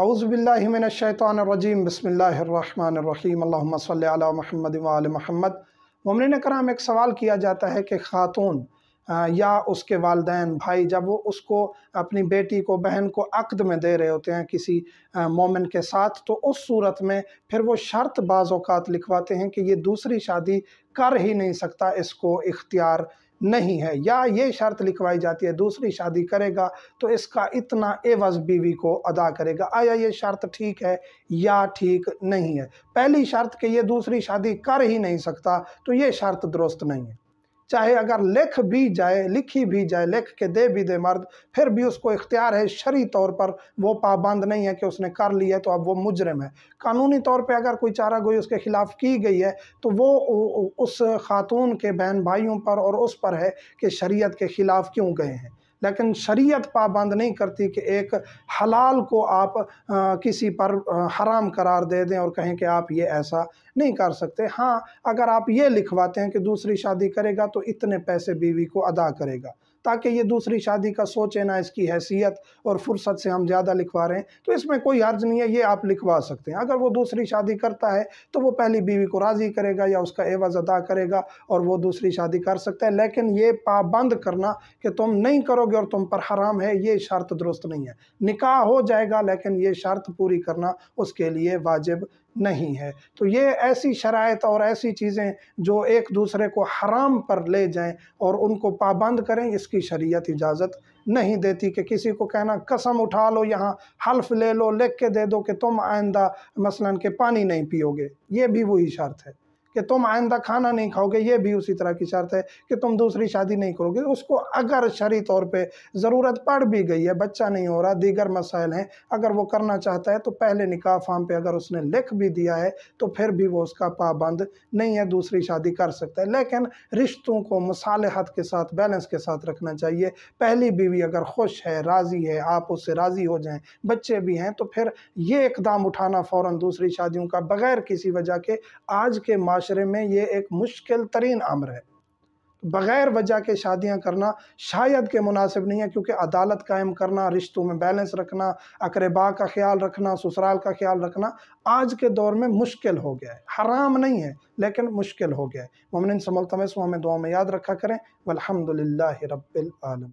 اعوذ باللہ من الشیطان الرجیم بسم اللہ الرحمن الرحیم اللہم صلی محمد و محمد محمد ممنین اکرام ایک سوال کیا جاتا ہے کہ خاتون یا اس کے والدین بھائی جب وہ اس کو اپنی بیٹی کو بہن کو عقد میں دے رہے ہوتے ہیں کسی مومن کے ساتھ تو اس صورت میں پھر وہ شرط بعض اوقات لکھواتے ہیں کہ یہ دوسری شادی کر ہی نہیں سکتا اس کو اختیار نہیں ہے یا یہ شرط لکھوائی جاتی ہے دوسری شادی کرے گا تو اس کا اتنا عوض بیوی کو ادا کرے گا آیا یہ شرط ٹھیک ہے یا ٹھیک نہیں ہے پہلی شرط کہ یہ دوسری شادی کر ہی نہیں سکتا تو یہ شرط درست نہیں ہے چاہے اگر لکھ بھی جائے لکھی بھی جائے لکھ کے دے بھی دے مرد پھر بھی اس کو اختیار ہے شرع طور پر وہ پابند نہیں ہے کہ اس نے کر لی ہے تو اب وہ مجرم ہے قانونی طور پہ اگر کوئی چارہ گوئی اس کے خلاف کی گئی ہے تو وہ اس خاتون کے بہن بھائیوں پر اور اس پر ہے کہ شریعت کے خلاف کیوں گئے ہیں لیکن شریعت پابند نہیں کرتی کہ ایک حلال کو آپ کسی پر حرام قرار دے دیں اور کہیں کہ آپ یہ ایسا نہیں کر سکتے ہاں اگر آپ یہ لکھواتے ہیں کہ دوسری شادی کرے گا تو اتنے پیسے بیوی کو ادا کرے گا تاکہ یہ دوسری شادی کا سوچے نہ اس کی حیثیت اور فرصت سے ہم زیادہ لکھوا رہے ہیں تو اس میں کوئی عرض نہیں ہے یہ آپ لکھوا سکتے ہیں اگر وہ دوسری شادی کرتا ہے تو وہ پہلی بیوی کو راضی کرے گا یا اس کا عوض ادا کرے گا اور وہ دوسری شادی کر سکتا ہے لیکن یہ پابند کرنا کہ تم نہیں کرو گے اور تم پر حرام ہے یہ شرط درست نہیں ہے نکاح ہو جائے گا لیکن یہ شرط پوری کرنا اس کے لیے واجب نہیں ہے تو یہ ایسی شرائط اور ایسی چیزیں جو ایک دوسرے کو حرام پر لے جائیں اور ان کو پابند کریں اس کی شریعت اجازت نہیں دیتی کہ کسی کو کہنا قسم اٹھا لو یہاں حلف لے لو لکھ کے دے دو کہ تم آئندہ مثلاً کہ پانی نہیں پیو گے یہ بھی وہی شرط ہے کہ تم آئندہ کھانا نہیں کھاؤ گے یہ بھی اسی طرح کی شرط ہے کہ تم دوسری شادی نہیں کرو گے اس کو اگر شرعی طور پہ ضرورت پڑ بھی گئی ہے بچہ نہیں ہو رہا دیگر مسائل ہیں اگر وہ کرنا چاہتا ہے تو پہلے نکاح فارم پہ اگر اس نے لکھ بھی دیا ہے تو پھر بھی وہ اس کا پابند نہیں ہے دوسری شادی کر سکتا ہے لیکن رشتوں کو مصالحت کے ساتھ بیلنس کے ساتھ رکھنا چاہیے پہلی بیوی اگر خوش ہے راضی ہے آپ اس سے راضی ہو جائیں بچے بھی ہیں تو پھر یہ اقدام اٹھانا فوراً دوسری شادیوں کا بغیر کسی وجہ کے آج کے معاشرے معاشرے میں یہ ایک مشکل ترین ہے بغیر وجہ کے شادیاں کرنا شاید کے مناسب نہیں ہے کیونکہ عدالت قائم کرنا رشتوں میں بیلنس رکھنا اقربا کا خیال رکھنا سسرال کا خیال رکھنا آج کے دور میں مشکل ہو گیا ہے حرام نہیں ہے لیکن مشکل ہو گیا ہے ممنن میں یاد رکھا کریں والحمدللہ رب العالم